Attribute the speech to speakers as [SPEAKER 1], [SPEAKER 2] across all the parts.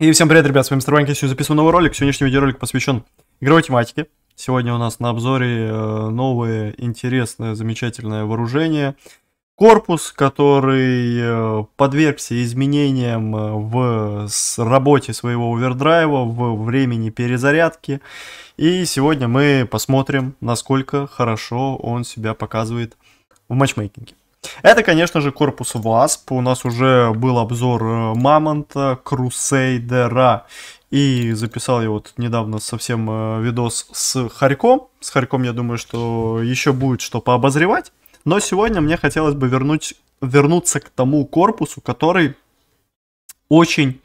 [SPEAKER 1] И всем привет, ребят, с вами Старванька, сегодня записываю новый ролик. Сегодняшний видеоролик посвящен игровой тематике. Сегодня у нас на обзоре э, новое, интересное, замечательное вооружение. Корпус, который э, подвергся изменениям э, в работе своего овердрайва, в времени перезарядки. И сегодня мы посмотрим, насколько хорошо он себя показывает в матчмейкинге. Это, конечно же, корпус ВАСП. У нас уже был обзор э, Мамонта, Крусейдера. И записал я вот недавно совсем э, видос с Харьком. С Харьком, я думаю, что еще будет что пообозревать. Но сегодня мне хотелось бы вернуть, вернуться к тому корпусу, который очень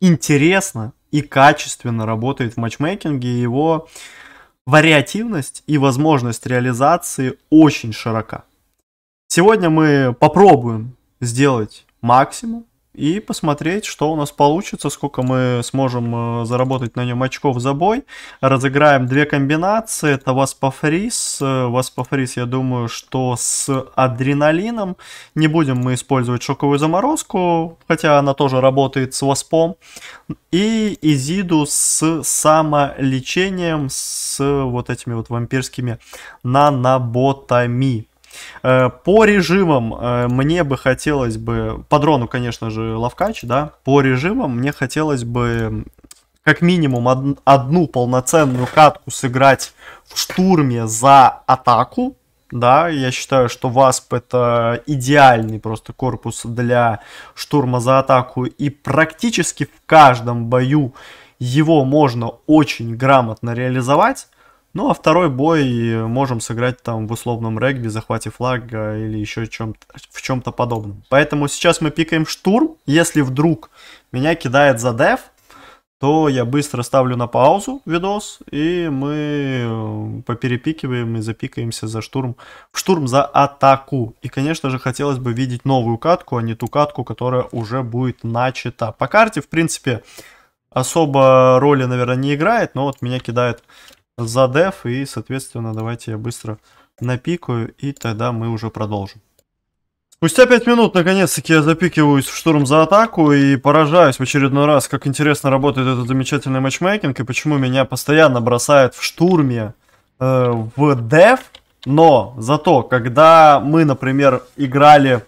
[SPEAKER 1] интересно и качественно работает в матчмейкинге. Его вариативность и возможность реализации очень широка. Сегодня мы попробуем сделать максимум и посмотреть, что у нас получится, сколько мы сможем э, заработать на нем очков за бой. Разыграем две комбинации, это Васпафрис. Э, Васпафрис, я думаю, что с адреналином. Не будем мы использовать шоковую заморозку, хотя она тоже работает с Васпом. И Изиду с самолечением, с вот этими вот вампирскими наноботами. Э, по режимам э, мне бы хотелось бы, по дрону, конечно же, лавкач, да, по режимам мне хотелось бы как минимум од- одну полноценную катку сыграть в штурме за атаку, да, я считаю, что ВАСП это идеальный просто корпус для штурма за атаку, и практически в каждом бою его можно очень грамотно реализовать, ну а второй бой можем сыграть там в условном регби, захвате флага или еще чем в чем-то подобном. Поэтому сейчас мы пикаем штурм. Если вдруг меня кидает за деф, то я быстро ставлю на паузу видос, и мы э, поперепикиваем и запикаемся за штурм. В штурм за атаку. И, конечно же, хотелось бы видеть новую катку, а не ту катку, которая уже будет начата. По карте, в принципе, особо роли, наверное, не играет, но вот меня кидает за деф, и, соответственно, давайте я быстро напикаю, и тогда мы уже продолжим. Спустя 5 минут, наконец-таки, я запикиваюсь в штурм за атаку и поражаюсь в очередной раз, как интересно работает этот замечательный матчмейкинг, и почему меня постоянно бросает в штурме э, в деф, но зато, когда мы, например, играли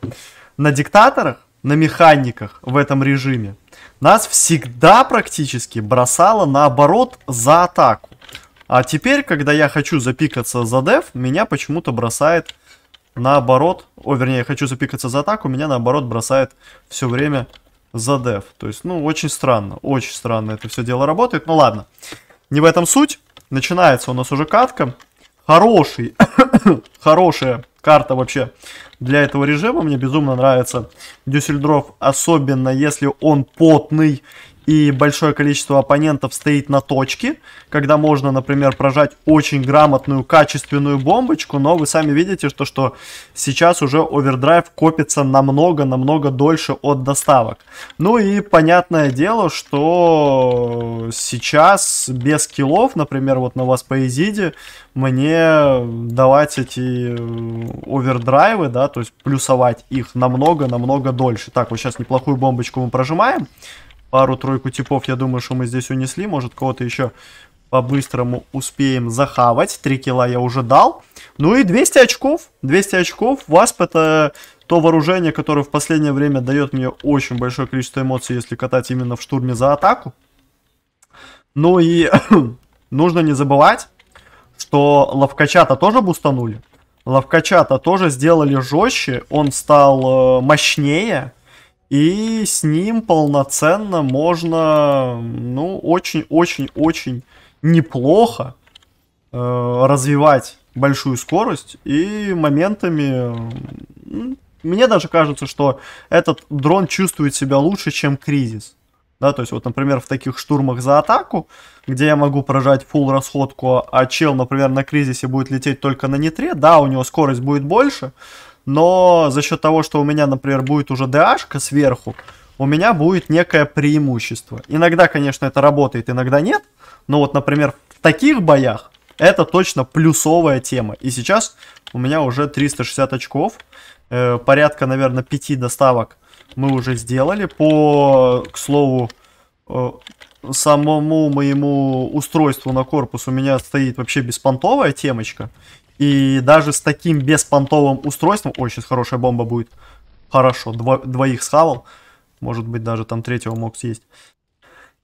[SPEAKER 1] на диктаторах, на механиках в этом режиме, нас всегда практически бросало наоборот за атаку. А теперь, когда я хочу запикаться за деф, меня почему-то бросает наоборот, о, вернее, я хочу запикаться за атаку, меня наоборот бросает все время за деф. То есть, ну, очень странно, очень странно это все дело работает. Ну, ладно, не в этом суть. Начинается у нас уже катка. Хороший, хорошая карта вообще для этого режима. Мне безумно нравится Дюссельдорф, особенно если он потный и большое количество оппонентов стоит на точке, когда можно, например, прожать очень грамотную, качественную бомбочку, но вы сами видите, что, что сейчас уже овердрайв копится намного-намного дольше от доставок. Ну и понятное дело, что сейчас без киллов, например, вот на вас по Изиде, мне давать эти овердрайвы, да, то есть плюсовать их намного-намного дольше. Так, вот сейчас неплохую бомбочку мы прожимаем пару-тройку типов, я думаю, что мы здесь унесли. Может, кого-то еще по-быстрому успеем захавать. Три килла я уже дал. Ну и 200 очков. 200 очков. Васп это то вооружение, которое в последнее время дает мне очень большое количество эмоций, если катать именно в штурме за атаку. Ну и нужно не забывать, что ловкачата тоже бустанули. Ловкачата тоже сделали жестче. Он стал э, мощнее и с ним полноценно можно, ну, очень-очень-очень неплохо э, развивать большую скорость. И моментами, ну, мне даже кажется, что этот дрон чувствует себя лучше, чем кризис. Да, то есть вот, например, в таких штурмах за атаку, где я могу прожать full расходку, а чел, например, на кризисе будет лететь только на нитре, да, у него скорость будет больше, но за счет того, что у меня, например, будет уже DH сверху, у меня будет некое преимущество. Иногда, конечно, это работает, иногда нет, но вот, например, в таких боях это точно плюсовая тема. И сейчас у меня уже 360 очков, э, порядка, наверное, 5 доставок мы уже сделали. По, к слову, э, самому моему устройству на корпус у меня стоит вообще беспонтовая темочка. И даже с таким беспонтовым устройством... Ой, сейчас хорошая бомба будет. Хорошо, дво, двоих схавал. Может быть, даже там третьего мог съесть.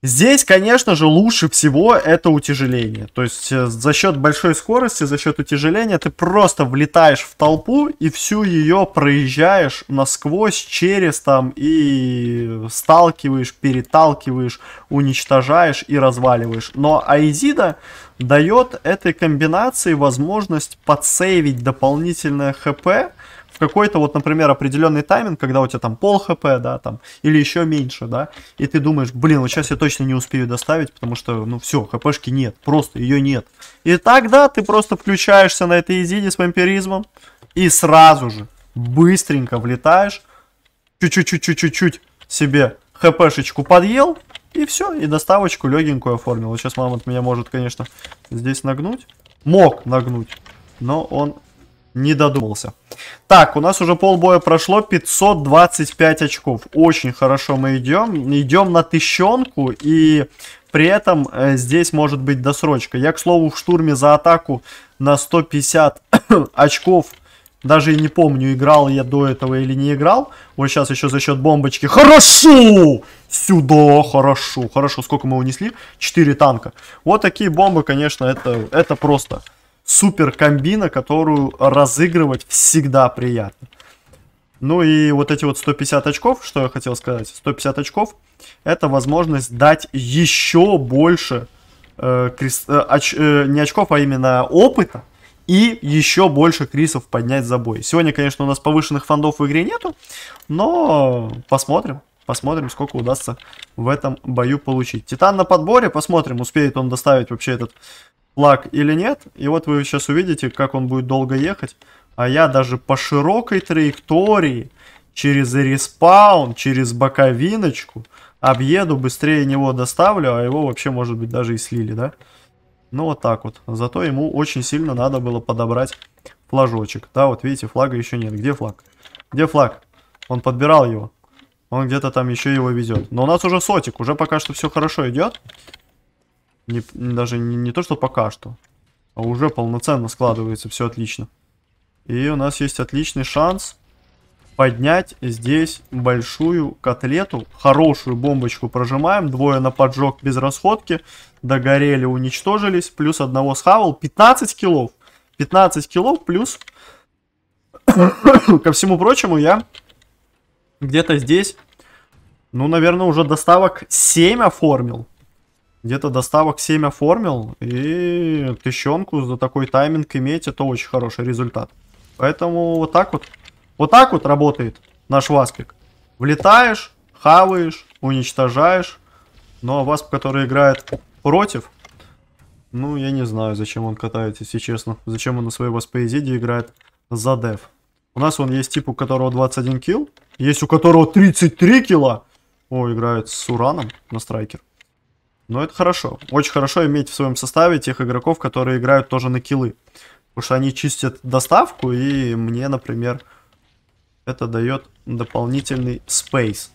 [SPEAKER 1] Здесь, конечно же, лучше всего это утяжеление. То есть э, за счет большой скорости, за счет утяжеления ты просто влетаешь в толпу и всю ее проезжаешь насквозь, через там и сталкиваешь, переталкиваешь, уничтожаешь и разваливаешь. Но Айзида дает этой комбинации возможность подсейвить дополнительное хп, какой-то вот, например, определенный тайминг, когда у тебя там пол хп, да, там, или еще меньше, да, и ты думаешь, блин, вот сейчас я точно не успею доставить, потому что, ну все, хпшки нет, просто ее нет. И тогда ты просто включаешься на этой изиде с вампиризмом и сразу же быстренько влетаешь, чуть-чуть-чуть-чуть-чуть себе хпшечку подъел, и все, и доставочку легенькую оформил. Сейчас мамонт меня может, конечно, здесь нагнуть. Мог нагнуть, но он не додумался. Так, у нас уже полбоя прошло, 525 очков. Очень хорошо мы идем. Идем на тыщенку, и при этом э, здесь может быть досрочка. Я, к слову, в штурме за атаку на 150 очков. Даже и не помню, играл я до этого или не играл. Вот сейчас еще за счет бомбочки. Хорошо! Сюда, хорошо. Хорошо, сколько мы унесли? 4 танка. Вот такие бомбы, конечно, это, это просто супер комбина, которую разыгрывать всегда приятно. Ну и вот эти вот 150 очков, что я хотел сказать, 150 очков, это возможность дать еще больше э, крис, э, оч, э, не очков, а именно опыта и еще больше крисов поднять за бой. Сегодня, конечно, у нас повышенных фондов в игре нету, но посмотрим. Посмотрим, сколько удастся в этом бою получить. Титан на подборе, посмотрим, успеет он доставить вообще этот лак или нет. И вот вы сейчас увидите, как он будет долго ехать. А я даже по широкой траектории, через респаун, через боковиночку, объеду, быстрее него доставлю, а его вообще, может быть, даже и слили, да? Ну, вот так вот. Зато ему очень сильно надо было подобрать флажочек. Да, вот видите, флага еще нет. Где флаг? Где флаг? Он подбирал его. Он где-то там еще его везет. Но у нас уже сотик. Уже пока что все хорошо идет не, даже не, не то, что пока что, а уже полноценно складывается, все отлично. И у нас есть отличный шанс поднять здесь большую котлету, хорошую бомбочку прожимаем, двое на поджог без расходки, догорели, уничтожились, плюс одного схавал, 15 килов, 15 килов плюс, ко всему прочему, я где-то здесь, ну, наверное, уже доставок 7 оформил, где-то доставок 7 оформил. И тыщенку за такой тайминг иметь, это очень хороший результат. Поэтому вот так вот. Вот так вот работает наш васпик. Влетаешь, хаваешь, уничтожаешь. Но васп, который играет против, ну, я не знаю, зачем он катается, если честно. Зачем он на своей воспоэзиде играет за деф. У нас он есть тип, у которого 21 килл. Есть у которого 33 килла. О, играет с Ураном на страйкер. Но это хорошо. Очень хорошо иметь в своем составе тех игроков, которые играют тоже на килы. Потому что они чистят доставку, и мне, например, это дает дополнительный спейс.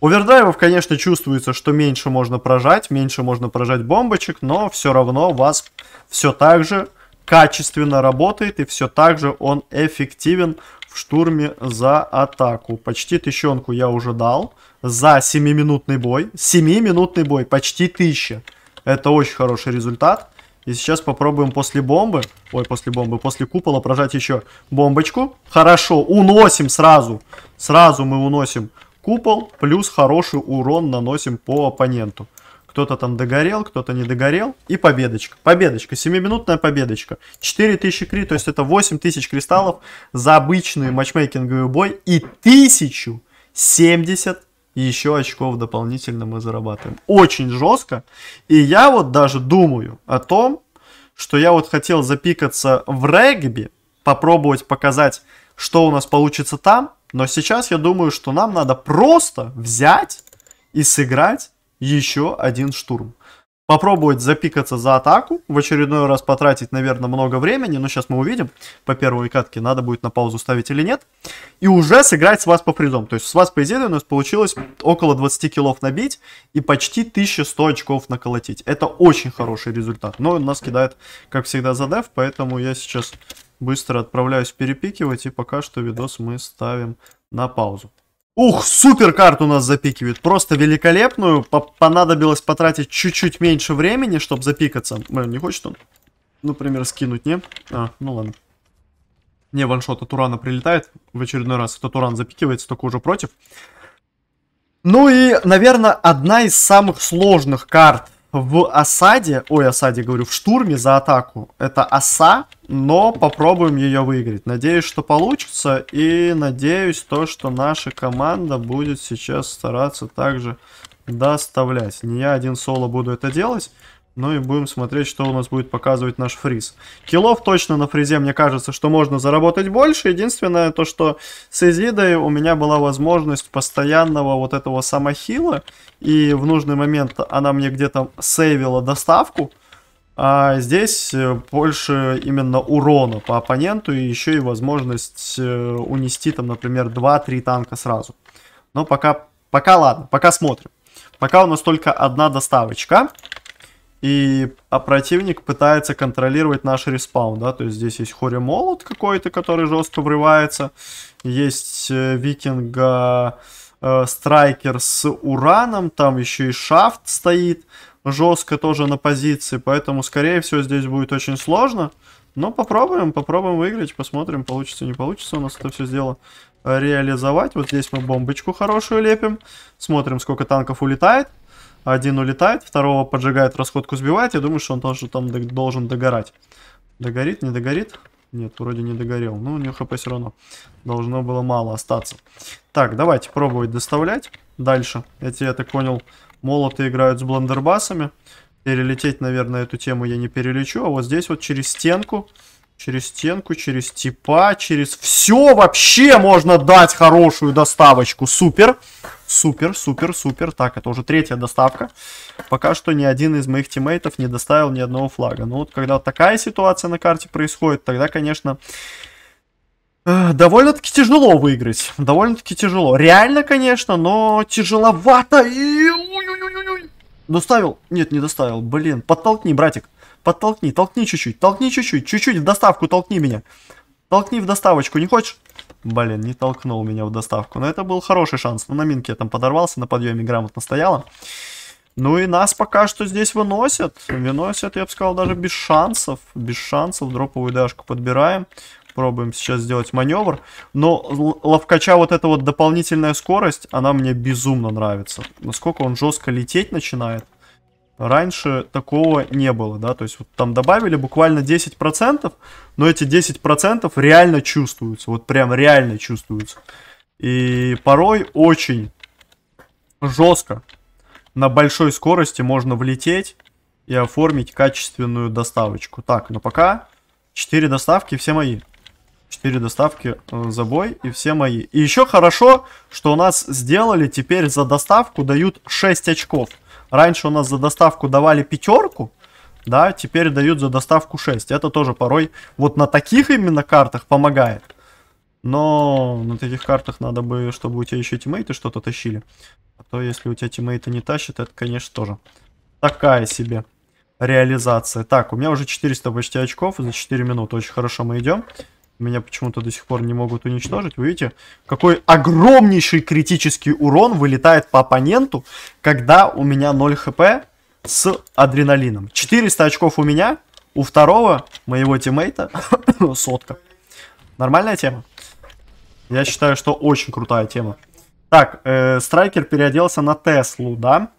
[SPEAKER 1] Овердрайвов, конечно, чувствуется, что меньше можно прожать, меньше можно прожать бомбочек, но все равно вас все так же качественно работает, и все так же он эффективен в штурме за атаку. Почти тыщенку я уже дал за 7-минутный бой. 7-минутный бой, почти 1000. Это очень хороший результат. И сейчас попробуем после бомбы, ой, после бомбы, после купола прожать еще бомбочку. Хорошо, уносим сразу. Сразу мы уносим купол, плюс хороший урон наносим по оппоненту. Кто-то там догорел, кто-то не догорел. И победочка. Победочка. семиминутная минутная победочка. 4000 кри, то есть это 8000 кристаллов за обычный матчмейкинговый бой. И 1070 еще очков дополнительно мы зарабатываем. Очень жестко. И я вот даже думаю о том, что я вот хотел запикаться в регби, попробовать показать, что у нас получится там. Но сейчас я думаю, что нам надо просто взять и сыграть еще один штурм попробовать запикаться за атаку, в очередной раз потратить, наверное, много времени, но сейчас мы увидим по первой катке, надо будет на паузу ставить или нет, и уже сыграть с вас по призом. То есть с вас по изделию у нас получилось около 20 килов набить и почти 1100 очков наколотить. Это очень хороший результат, но нас кидает, как всегда, за деф, поэтому я сейчас быстро отправляюсь перепикивать и пока что видос мы ставим на паузу. Ух, супер карт у нас запикивает, просто великолепную. По понадобилось потратить чуть-чуть меньше времени, чтобы запикаться. Блин, не хочет он, например, скинуть, не? А, ну ладно. Не, ваншот от урана прилетает. В очередной раз этот уран запикивается, только уже против. Ну и, наверное, одна из самых сложных карт в осаде, ой, осаде говорю, в штурме за атаку. Это оса, но попробуем ее выиграть. Надеюсь, что получится, и надеюсь то, что наша команда будет сейчас стараться также доставлять. Не я один соло буду это делать, ну и будем смотреть, что у нас будет показывать наш фриз. Килов точно на фризе, мне кажется, что можно заработать больше. Единственное то, что с Изидой у меня была возможность постоянного вот этого самохила. И в нужный момент она мне где-то сейвила доставку. А здесь э, больше именно урона по оппоненту и еще и возможность э, унести там, например, 2-3 танка сразу. Но пока, пока ладно, пока смотрим. Пока у нас только одна доставочка и а противник пытается контролировать наш респаун, да, то есть здесь есть Хори Молот какой-то, который жестко врывается, есть э, Викинга э, Страйкер с Ураном, там еще и Шафт стоит жестко тоже на позиции, поэтому, скорее всего, здесь будет очень сложно, но попробуем, попробуем выиграть, посмотрим, получится, не получится у нас это все сделано реализовать. Вот здесь мы бомбочку хорошую лепим, смотрим, сколько танков улетает. Один улетает, второго поджигает, расходку сбивает. Я думаю, что он тоже там должен догорать. Догорит, не догорит? Нет, вроде не догорел. Но у него хп все равно должно было мало остаться. Так, давайте пробовать доставлять. Дальше. Эти, я так понял, молоты играют с блендербасами. Перелететь, наверное, эту тему я не перелечу. А вот здесь вот через стенку Через стенку, через типа, через все вообще можно дать хорошую доставочку. Супер. Супер, супер, супер. Так, это уже третья доставка. Пока что ни один из моих тиммейтов не доставил ни одного флага. Но ну вот когда такая ситуация на карте происходит, тогда, конечно, э, довольно-таки тяжело выиграть. Довольно-таки тяжело. Реально, конечно, но тяжеловато. И... Доставил? Нет, не доставил. Блин, подтолкни, братик. Подтолкни, толкни чуть-чуть, толкни чуть-чуть, чуть-чуть в доставку толкни меня. Толкни в доставочку, не хочешь? Блин, не толкнул меня в доставку. Но это был хороший шанс. Ну, на минке я там подорвался, на подъеме грамотно стояла. Ну и нас пока что здесь выносят. Выносят, я бы сказал, даже без шансов. Без шансов. Дроповую дашку подбираем. Пробуем сейчас сделать маневр. Но ловкача вот эта вот дополнительная скорость, она мне безумно нравится. Насколько он жестко лететь начинает. Раньше такого не было, да, то есть вот там добавили буквально 10%, но эти 10% реально чувствуются, вот прям реально чувствуются. И порой очень жестко на большой скорости можно влететь и оформить качественную доставочку. Так, но ну пока 4 доставки все мои. 4 доставки э, за бой и все мои. И еще хорошо, что у нас сделали, теперь за доставку дают 6 очков. Раньше у нас за доставку давали пятерку, да, теперь дают за доставку 6. Это тоже порой вот на таких именно картах помогает. Но на таких картах надо бы, чтобы у тебя еще тиммейты что-то тащили. А то если у тебя тиммейты не тащат, это, конечно, тоже такая себе реализация. Так, у меня уже 400 почти очков за 4 минуты. Очень хорошо мы идем. Меня почему-то до сих пор не могут уничтожить. Вы видите, какой огромнейший критический урон вылетает по оппоненту, когда у меня 0 хп с адреналином. 400 очков у меня, у второго, моего тиммейта, сотка. Нормальная тема? Я считаю, что очень крутая тема. Так, э, Страйкер переоделся на Теслу, да?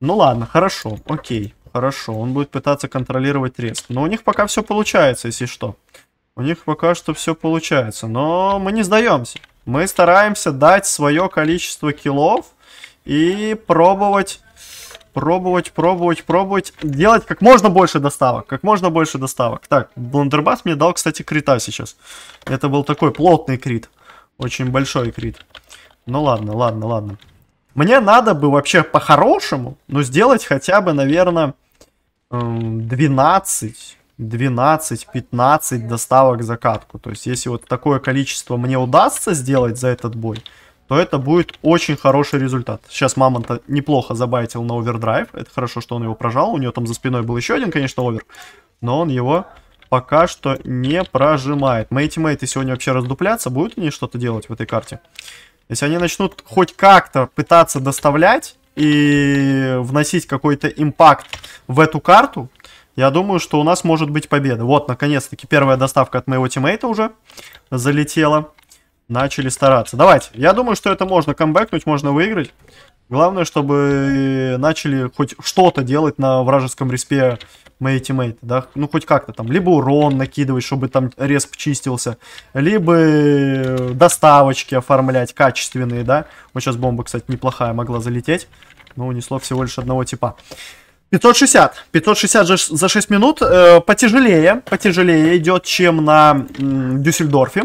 [SPEAKER 1] Ну ладно, хорошо, окей, хорошо. Он будет пытаться контролировать риск. Но у них пока все получается, если что. У них пока что все получается. Но мы не сдаемся. Мы стараемся дать свое количество киллов и пробовать, пробовать, пробовать, пробовать. Делать как можно больше доставок, как можно больше доставок. Так, Бландербас мне дал, кстати, крита сейчас. Это был такой плотный крит. Очень большой крит. Ну ладно, ладно, ладно. Мне надо бы вообще по-хорошему, ну, сделать хотя бы, наверное, эм, 12 12-15 доставок за катку. То есть, если вот такое количество мне удастся сделать за этот бой, то это будет очень хороший результат. Сейчас Мамонта неплохо забайтил на овердрайв. Это хорошо, что он его прожал. У него там за спиной был еще один, конечно, овер. Но он его пока что не прожимает. Мои тиммейты сегодня вообще раздупляться. Будут они что-то делать в этой карте? Если они начнут хоть как-то пытаться доставлять и вносить какой-то импакт в эту карту, я думаю, что у нас может быть победа. Вот, наконец-таки, первая доставка от моего тиммейта уже залетела. Начали стараться. Давайте. Я думаю, что это можно камбэкнуть, можно выиграть. Главное, чтобы э, начали хоть что-то делать на вражеском респе мои тиммейты, да, ну хоть как-то там, либо урон накидывать, чтобы там респ чистился, либо э, доставочки оформлять качественные, да, вот сейчас бомба, кстати, неплохая могла залететь, но унесло всего лишь одного типа. 560. 560 за 6 минут. Э, потяжелее, потяжелее идет, чем на Дюссельдорфе.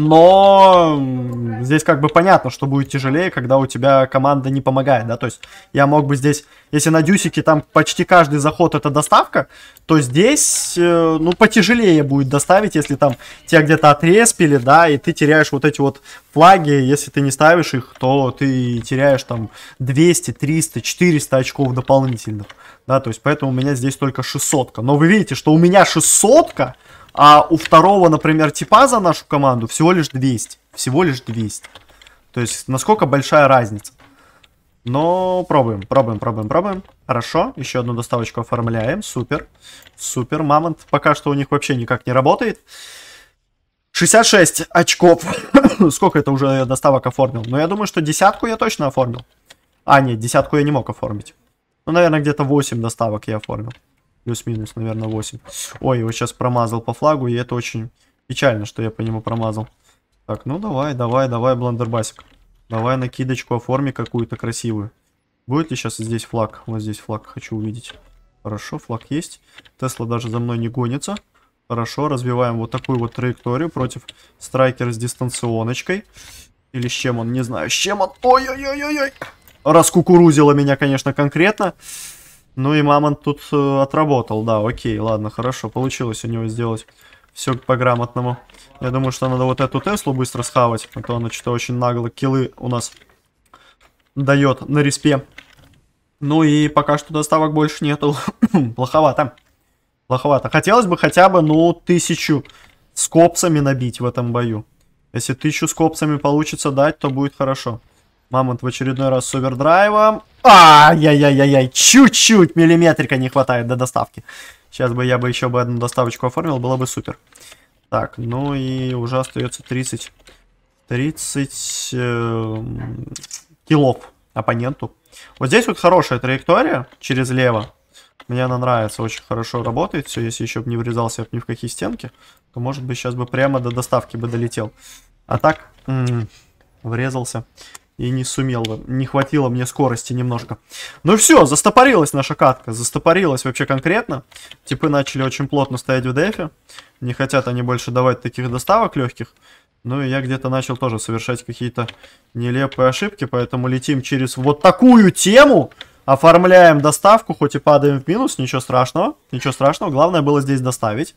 [SPEAKER 1] Но здесь как бы понятно, что будет тяжелее, когда у тебя команда не помогает, да, то есть я мог бы здесь, если на дюсике там почти каждый заход это доставка, то здесь, э, ну, потяжелее будет доставить, если там тебя где-то отреспили, да, и ты теряешь вот эти вот флаги, если ты не ставишь их, то ты теряешь там 200, 300, 400 очков дополнительных, да, то есть поэтому у меня здесь только 600, но вы видите, что у меня 600, а у второго, например, типа за нашу команду всего лишь 200. Всего лишь 200. То есть, насколько большая разница. Но пробуем, пробуем, пробуем, пробуем. Хорошо, еще одну доставочку оформляем. Супер, супер. Мамонт пока что у них вообще никак не работает. 66 очков. Сколько это уже доставок оформил? Но ну, я думаю, что десятку я точно оформил. А, нет, десятку я не мог оформить. Ну, наверное, где-то 8 доставок я оформил. Плюс-минус, наверное, 8. Ой, его сейчас промазал по флагу, и это очень печально, что я по нему промазал. Так, ну давай, давай, давай, Блендербасик. Давай накидочку оформи какую-то красивую. Будет ли сейчас здесь флаг? Вот здесь флаг хочу увидеть. Хорошо, флаг есть. Тесла даже за мной не гонится. Хорошо, развиваем вот такую вот траекторию против страйкера с дистанционочкой. Или с чем он, не знаю, с чем он. Ой-ой-ой-ой-ой. Раскукурузило меня, конечно, конкретно. Ну и Мамонт тут э, отработал, да, окей, ладно, хорошо, получилось у него сделать все по-грамотному. Я думаю, что надо вот эту Теслу быстро схавать, а то она что-то очень нагло килы у нас дает на респе. Ну и пока что доставок больше нету. Плоховато. Плоховато. Хотелось бы хотя бы, ну, тысячу с набить в этом бою. Если тысячу с получится дать, то будет хорошо. Мамонт в очередной раз с овердрайвом. Ай-яй-яй-яй-яй, чуть-чуть миллиметрика не хватает до доставки. Сейчас бы я бы еще бы одну доставочку оформил, было бы супер. Так, ну и уже остается 30, 30 э, килов оппоненту. Вот здесь вот хорошая траектория через лево. Мне она нравится, очень хорошо работает все. Если еще бы не врезался ни в какие стенки, то, может быть, сейчас бы прямо до доставки бы долетел. А так, м -м, врезался и не сумел, не хватило мне скорости немножко. Ну все, застопорилась наша катка, застопорилась вообще конкретно. Типы начали очень плотно стоять в дефе, не хотят они больше давать таких доставок легких. Ну и я где-то начал тоже совершать какие-то нелепые ошибки, поэтому летим через вот такую тему, оформляем доставку, хоть и падаем в минус, ничего страшного, ничего страшного, главное было здесь доставить.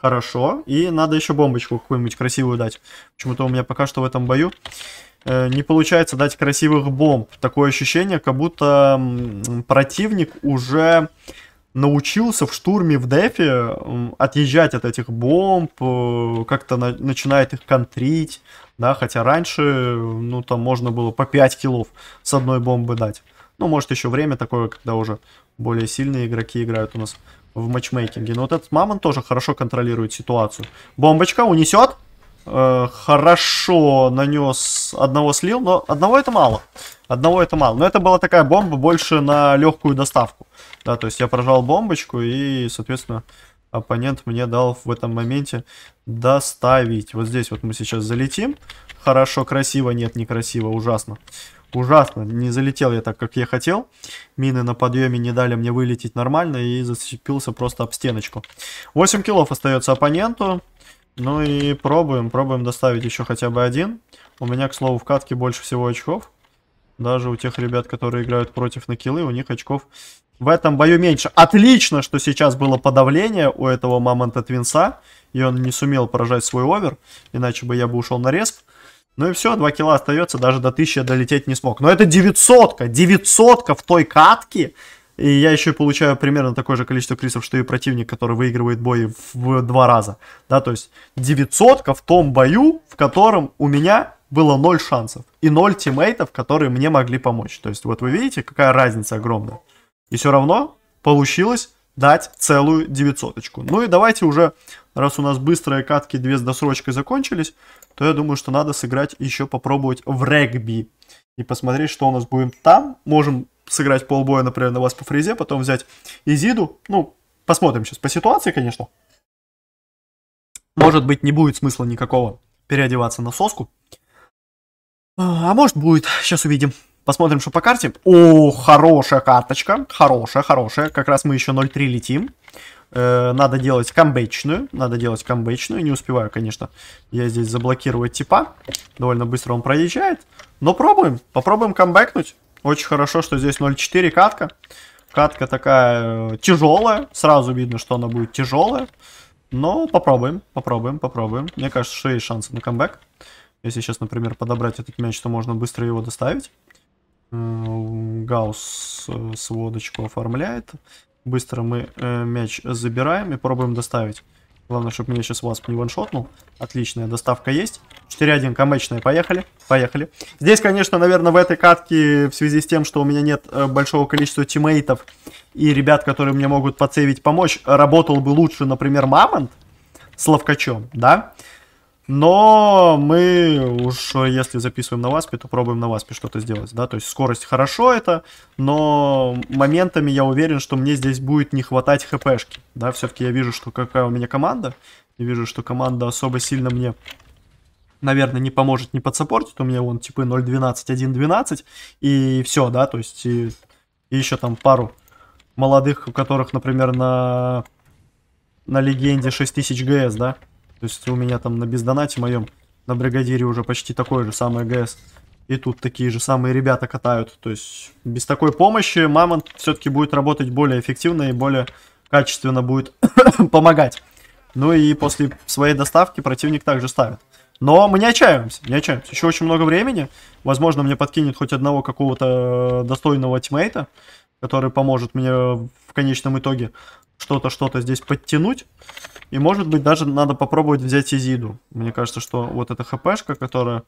[SPEAKER 1] Хорошо, и надо еще бомбочку какую-нибудь красивую дать. Почему-то у меня пока что в этом бою Э, не получается дать красивых бомб. Такое ощущение, как будто противник уже научился в штурме в дефе отъезжать от этих бомб, э, как-то на, начинает их контрить, да, хотя раньше, ну, там можно было по 5 киллов с одной бомбы дать. Ну, может, еще время такое, когда уже более сильные игроки играют у нас в матчмейкинге. Но вот этот Мамон тоже хорошо контролирует ситуацию. Бомбочка унесет. Э, хорошо нанес, одного слил, но одного это мало. Одного это мало. Но это была такая бомба больше на легкую доставку. Да, то есть я прожал бомбочку и, соответственно, оппонент мне дал в этом моменте доставить. Вот здесь вот мы сейчас залетим. Хорошо, красиво, нет, некрасиво, ужасно. Ужасно, не залетел я так, как я хотел. Мины на подъеме не дали мне вылететь нормально и зацепился просто об стеночку. 8 килов остается оппоненту. Ну и пробуем, пробуем доставить еще хотя бы один. У меня, к слову, в катке больше всего очков. Даже у тех ребят, которые играют против на килы, у них очков в этом бою меньше. Отлично, что сейчас было подавление у этого мамонта Твинса. И он не сумел поражать свой овер. Иначе бы я бы ушел на респ. Ну и все, 2 килла остается, даже до 1000 долететь не смог. Но это 900-ка, 900-ка в той катке, и я еще получаю примерно такое же количество крисов, что и противник, который выигрывает бой в два раза. Да, то есть 900 в том бою, в котором у меня было 0 шансов и 0 тиммейтов, которые мне могли помочь. То есть вот вы видите, какая разница огромная. И все равно получилось дать целую девятьсоточку. Ну и давайте уже, раз у нас быстрые катки две с досрочкой закончились, то я думаю, что надо сыграть еще попробовать в регби. И посмотреть, что у нас будет там. Можем сыграть полбоя, например, на вас по фрезе потом взять Изиду. Ну, посмотрим сейчас по ситуации, конечно. Может быть, не будет смысла никакого переодеваться на соску. А, а может будет, сейчас увидим. Посмотрим, что по карте. О, хорошая карточка. Хорошая, хорошая. Как раз мы еще 0-3 летим. Э, надо делать камбэчную. Надо делать камбэчную. Не успеваю, конечно, я здесь заблокировать типа. Довольно быстро он проезжает. Но пробуем. Попробуем камбэкнуть. Очень хорошо, что здесь 0.4 катка. Катка такая э, тяжелая. Сразу видно, что она будет тяжелая. Но попробуем, попробуем, попробуем. Мне кажется, что есть шансы на камбэк. Если сейчас, например, подобрать этот мяч, то можно быстро его доставить. Э, Гаус э, сводочку оформляет. Быстро мы мяч забираем и пробуем доставить. Главное, чтобы меня сейчас вас не ваншотнул. Отличная доставка есть. 4-1 камечная, поехали, поехали. Здесь, конечно, наверное, в этой катке, в связи с тем, что у меня нет э, большого количества тиммейтов и ребят, которые мне могут подсевить, помочь, работал бы лучше, например, Мамонт с Ловкачом, да? Но мы уж, э, если записываем на Васпе, то пробуем на Васпе что-то сделать, да, то есть скорость хорошо это, но моментами я уверен, что мне здесь будет не хватать хпшки, да, все-таки я вижу, что какая у меня команда, и вижу, что команда особо сильно мне, наверное, не поможет, не подсаппортит, у меня вон типы 0.12, 1.12, и все, да, то есть и, и еще там пару молодых, у которых, например, на, на легенде 6000 ГС, да, то есть у меня там на бездонате моем, на бригадире уже почти такой же самый ГС. И тут такие же самые ребята катают. То есть без такой помощи Мамонт все-таки будет работать более эффективно и более качественно будет помогать. Ну и после своей доставки противник также ставит. Но мы не отчаиваемся, не отчаиваемся. Еще очень много времени. Возможно, мне подкинет хоть одного какого-то э, достойного тиммейта, который поможет мне в конечном итоге что-то, что-то здесь подтянуть. И может быть даже надо попробовать взять Изиду. Мне кажется, что вот эта хпшка, которая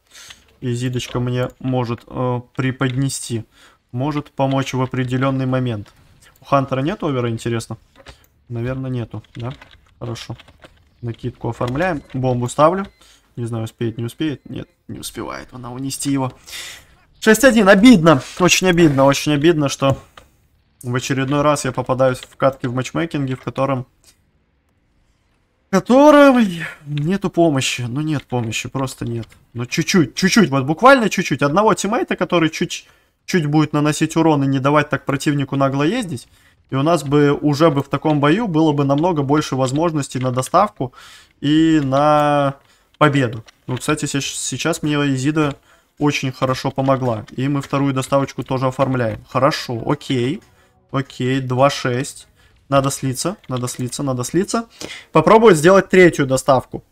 [SPEAKER 1] Изидочка мне может э, преподнести, может помочь в определенный момент. У Хантера нет овера, интересно? Наверное, нету, да? Хорошо. Накидку оформляем. Бомбу ставлю. Не знаю, успеет, не успеет. Нет, не успевает она унести его. 6-1. Обидно. Очень обидно, очень обидно, что в очередной раз я попадаюсь в катки в матчмейкинге, в котором... В котором нету помощи. Ну нет помощи, просто нет. Но ну, чуть-чуть, чуть-чуть, вот буквально чуть-чуть. Одного тиммейта, который чуть, чуть будет наносить урон и не давать так противнику нагло ездить. И у нас бы уже бы в таком бою было бы намного больше возможностей на доставку и на победу. Ну, кстати, сейчас мне Изида очень хорошо помогла. И мы вторую доставочку тоже оформляем. Хорошо, окей. Окей. Окей, 2-6. Надо слиться, надо слиться, надо слиться. Попробую сделать третью доставку.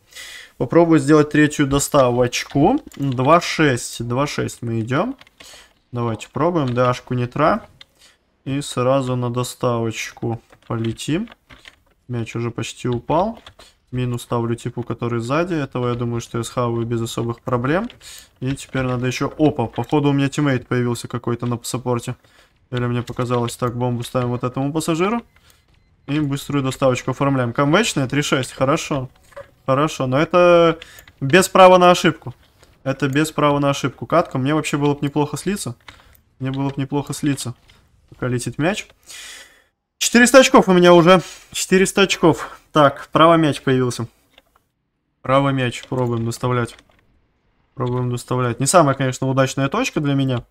[SPEAKER 1] Попробую сделать третью доставочку. 2-6, 2-6 мы идем. Давайте пробуем. Дашку нетра И сразу на доставочку полетим. Мяч уже почти упал. Минус ставлю типу, который сзади. Этого я думаю, что я схаваю без особых проблем. И теперь надо еще... Опа, походу у меня тиммейт появился какой-то на саппорте. Или мне показалось, так, бомбу ставим вот этому пассажиру. И быструю доставочку оформляем. Камвечная 3.6, хорошо. Хорошо, но это без права на ошибку. Это без права на ошибку. Катка, мне вообще было бы неплохо слиться. Мне было бы неплохо слиться. Пока летит мяч. 400 очков у меня уже. 400 очков. Так, право мяч появился. Право мяч пробуем доставлять. Пробуем доставлять. Не самая, конечно, удачная точка для меня.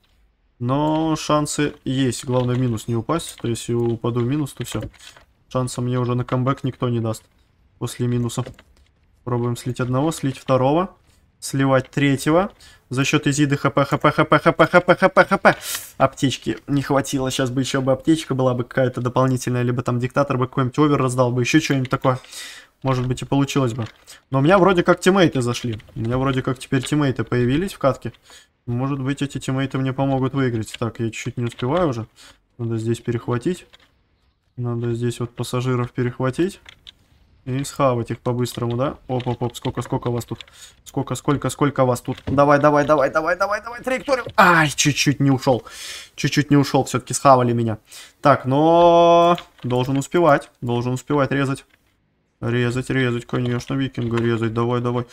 [SPEAKER 1] Но шансы есть. Главное, минус не упасть. То есть, если упаду в минус, то все. Шанса мне уже на камбэк никто не даст. После минуса. Пробуем слить одного, слить второго. Сливать третьего. За счет изиды хп, хп, хп, хп, хп, хп, хп. Аптечки не хватило. Сейчас бы еще бы аптечка была бы какая-то дополнительная. Либо там диктатор бы какой-нибудь овер раздал бы. Еще что-нибудь такое. Может быть и получилось бы. Но у меня вроде как тиммейты зашли. У меня вроде как теперь тиммейты появились в катке. Может быть эти тиммейты мне помогут выиграть. Так, я чуть-чуть не успеваю уже. Надо здесь перехватить. Надо здесь вот пассажиров перехватить. И схавать их по-быстрому, да? Оп-оп-оп, сколько-сколько вас тут? Сколько-сколько-сколько вас тут? Давай-давай-давай-давай-давай-давай, траекторию! Ай, чуть-чуть не ушел. Чуть-чуть не ушел, все-таки схавали меня. Так, но... Должен успевать, должен успевать резать. Резать, резать, конечно, викинга резать. Давай, давай.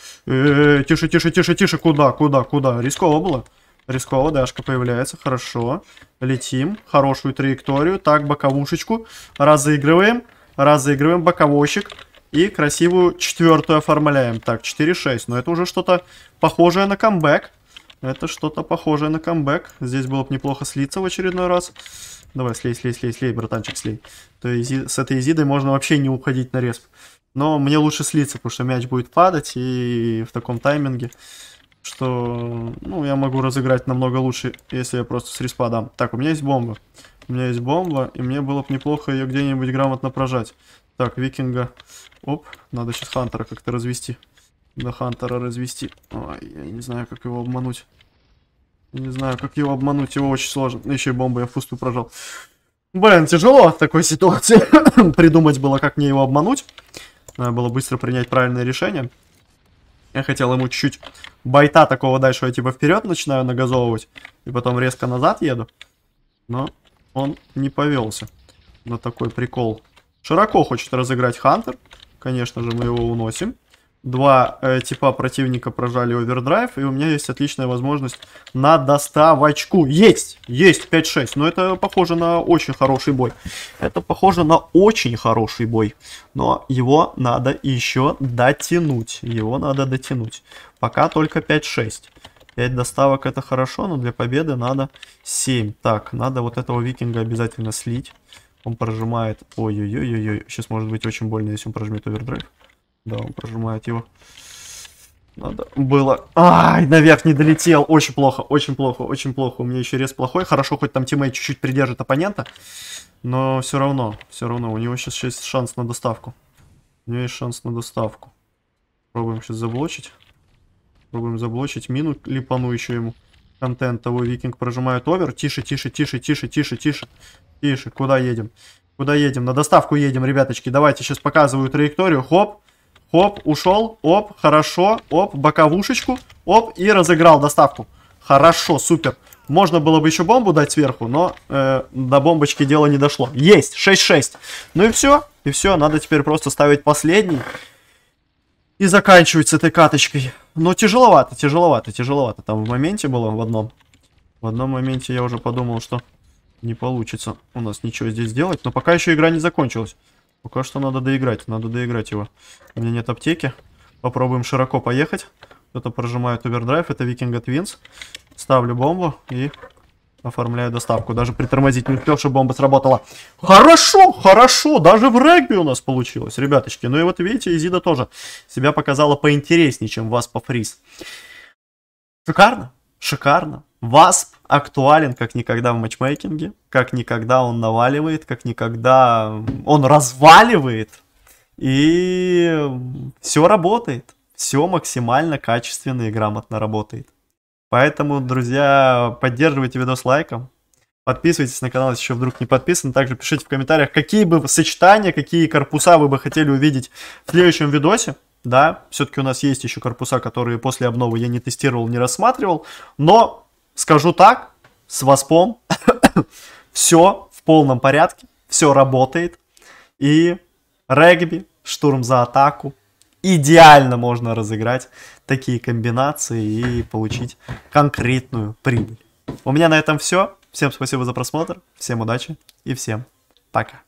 [SPEAKER 1] тише, тише, тише, тише. Куда, куда, куда? Рисково было. Рисково, Дашка появляется. Хорошо. Летим. Хорошую траекторию. Так, боковушечку. Разыгрываем. Разыгрываем боковощик. И красивую четвертую оформляем. Так, 4-6. Но это уже что-то похожее на камбэк. Это что-то похожее на камбэк. Здесь было бы неплохо слиться в очередной раз. Давай, слей, слей, слей, слей, братанчик, слей. То есть с этой изидой можно вообще не уходить на респ. Но мне лучше слиться, потому что мяч будет падать и в таком тайминге, что ну, я могу разыграть намного лучше, если я просто с респа дам. Так, у меня есть бомба. У меня есть бомба, и мне было бы неплохо ее где-нибудь грамотно прожать. Так, викинга. Оп, надо сейчас Хантера как-то развести. До Хантера развести. Ой, я не знаю, как его обмануть. Не знаю, как его обмануть, его очень сложно. Ну, Еще и бомбу я фусту прожал. Блин, тяжело в такой ситуации придумать было, как мне его обмануть. Надо было быстро принять правильное решение. Я хотел ему чуть-чуть байта такого дальше я типа вперед начинаю нагазовывать. И потом резко назад еду. Но он не повелся на такой прикол. Широко хочет разыграть Хантер. Конечно же, мы его уносим два э, типа противника прожали овердрайв, и у меня есть отличная возможность на доставочку. Есть! Есть 5-6, но это похоже на очень хороший бой. Это похоже на очень хороший бой, но его надо еще дотянуть. Его надо дотянуть. Пока только 5-6. 5 доставок это хорошо, но для победы надо 7. Так, надо вот этого викинга обязательно слить. Он прожимает... Ой-ой-ой-ой, сейчас может быть очень больно, если он прожмет овердрайв. Да, он прожимает его. Надо было. Ай, наверх не долетел. Очень плохо, очень плохо, очень плохо. У меня еще рез плохой. Хорошо, хоть там тиммейт чуть-чуть придержит оппонента. Но все равно, все равно. У него сейчас есть шанс на доставку. У него есть шанс на доставку. Пробуем сейчас заблочить. Пробуем заблочить. Мину липану еще ему. Контент того викинг прожимает овер. Тише, тише, тише, тише, тише, тише. Тише, куда едем? Куда едем? На доставку едем, ребяточки. Давайте, сейчас показываю траекторию. Хоп. Оп, ушел. Оп, хорошо. Оп, боковушечку. Оп, и разыграл доставку. Хорошо, супер. Можно было бы еще бомбу дать сверху, но э, до бомбочки дело не дошло. Есть, 6-6. Ну и все. И все, надо теперь просто ставить последний. И заканчивать с этой каточкой. Но тяжеловато, тяжеловато, тяжеловато. Там в моменте было в одном. В одном моменте я уже подумал, что не получится у нас ничего здесь сделать. Но пока еще игра не закончилась. Пока что надо доиграть, надо доиграть его. У меня нет аптеки. Попробуем широко поехать. Кто-то прожимает овердрайв, это Викинга Твинс. Ставлю бомбу и оформляю доставку. Даже притормозить не успел, чтобы бомба сработала. Хорошо, хорошо, даже в регби у нас получилось, ребяточки. Ну и вот видите, Изида тоже себя показала поинтереснее, чем вас по фриз. Шикарно, шикарно. Васп актуален как никогда в матчмейкинге, как никогда он наваливает, как никогда он разваливает. И все работает. Все максимально качественно и грамотно работает. Поэтому, друзья, поддерживайте видос лайком. Подписывайтесь на канал, если еще вдруг не подписан, Также пишите в комментариях, какие бы сочетания, какие корпуса вы бы хотели увидеть в следующем видосе. Да, все-таки у нас есть еще корпуса, которые после обновы я не тестировал, не рассматривал. Но Скажу так, с Васпом все в полном порядке, все работает. И регби, штурм за атаку, идеально можно разыграть такие комбинации и получить конкретную прибыль. У меня на этом все. Всем спасибо за просмотр, всем удачи и всем пока.